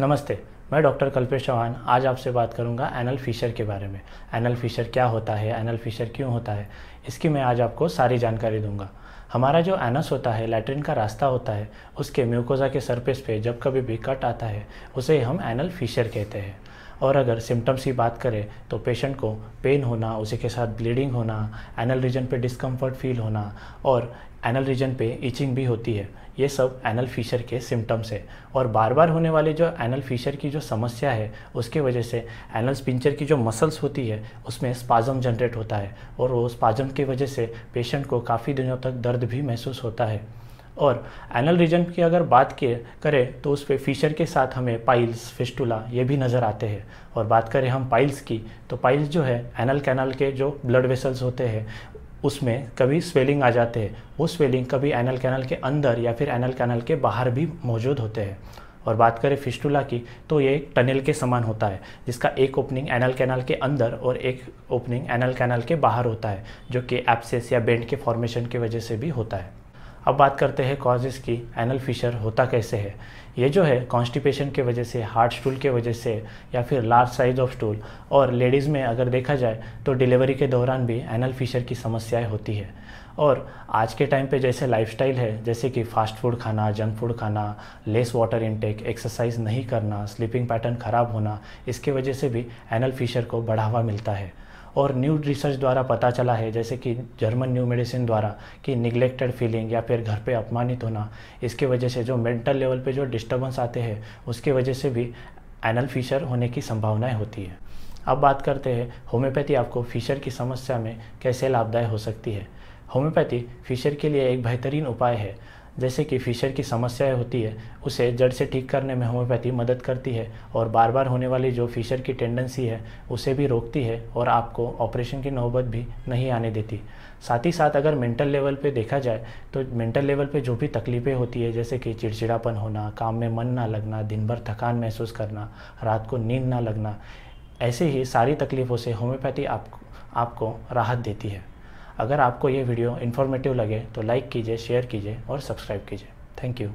नमस्ते मैं डॉक्टर कल्पेश चौहान आज आपसे बात करूंगा एनल फिशर के बारे में एनल फिशर क्या होता है एनल फिशर क्यों होता है इसकी मैं आज आपको सारी जानकारी दूंगा हमारा जो एनस होता है लेटरिन का रास्ता होता है उसके म्यूकोजा के सरफेस पे जब कभी भी कट आता है उसे हम एनल फिशर कहते हैं और अगर सिम्टम्स की बात करें तो पेशेंट को पेन होना उसी के साथ ब्लीडिंग होना एनल रीजन पे डिस्कम्फर्ट फील होना और एनल रीजन पे इचिंग भी होती है ये सब एनल फीशर के सिम्टम्स है और बार बार होने वाले जो एनल फ़ीशर की जो समस्या है उसके वजह से एनल स्पिंचर की जो मसल्स होती है उसमें स्पाजम जनरेट होता है और वो स्पाजम की वजह से पेशेंट को काफ़ी दिनों तक दर्द भी महसूस होता है और एनल रीजन की अगर बात के करें तो उस पर फीचर के साथ हमें पाइल्स फिस्टुला ये भी नज़र आते हैं और बात करें हम पाइल्स की तो पाइल्स जो है एनल कैनल के जो ब्लड वेसल्स होते हैं उसमें कभी स्वेलिंग आ जाते हैं वो स्वेलिंग कभी एनल कैनल के अंदर या फिर एनल कैनल के बाहर भी मौजूद होते हैं और बात करें फिस्टुला की तो ये एक टनल के समान होता है जिसका एक ओपनिंग एनल कैनल के अंदर और एक ओपनिंग एनल कैनल के बाहर होता है जो कि एप्सेस या बेंड के फॉर्मेशन की वजह से भी होता है अब बात करते हैं कॉजेज़ की एनल फिशर होता कैसे है ये जो है कॉन्स्टिपेशन के वजह से हार्ट स्टूल के वजह से या फिर लार्ज साइज ऑफ स्टूल और लेडीज़ में अगर देखा जाए तो डिलीवरी के दौरान भी एनल फिशर की समस्याएं होती है और आज के टाइम पे जैसे लाइफस्टाइल है जैसे कि फास्ट फूड खाना जंक फूड खाना लेस वाटर इनटेक एक्सरसाइज नहीं करना स्लीपिंग पैटर्न ख़राब होना इसके वजह से भी एनल फिशर को बढ़ावा मिलता है और न्यू रिसर्च द्वारा पता चला है जैसे कि जर्मन न्यू मेडिसिन द्वारा कि निगलेक्टेड फीलिंग या फिर घर पे अपमानित होना इसके वजह से जो मेंटल लेवल पे जो डिस्टर्बेंस आते हैं उसके वजह से भी एनल फीचर होने की संभावनाएं होती है अब बात करते हैं होम्योपैथी आपको फीचर की समस्या में कैसे लाभदायक हो सकती है होम्योपैथी फीचर के लिए एक बेहतरीन उपाय है जैसे कि फिशर की समस्याएं होती है उसे जड़ से ठीक करने में होम्योपैथी मदद करती है और बार बार होने वाली जो फिशर की टेंडेंसी है उसे भी रोकती है और आपको ऑपरेशन की नौबत भी नहीं आने देती साथ ही साथ अगर मेंटल लेवल पे देखा जाए तो मेंटल लेवल पे जो भी तकलीफ़ें होती है जैसे कि चिड़चिड़ापन होना काम में मन ना लगना दिन भर थकान महसूस करना रात को नींद ना लगना ऐसे ही सारी तकलीफ़ों से होम्योपैथी आप, आपको राहत देती है अगर आपको ये वीडियो इन्फॉर्मेटिव लगे तो लाइक कीजिए शेयर कीजिए और सब्सक्राइब कीजिए थैंक यू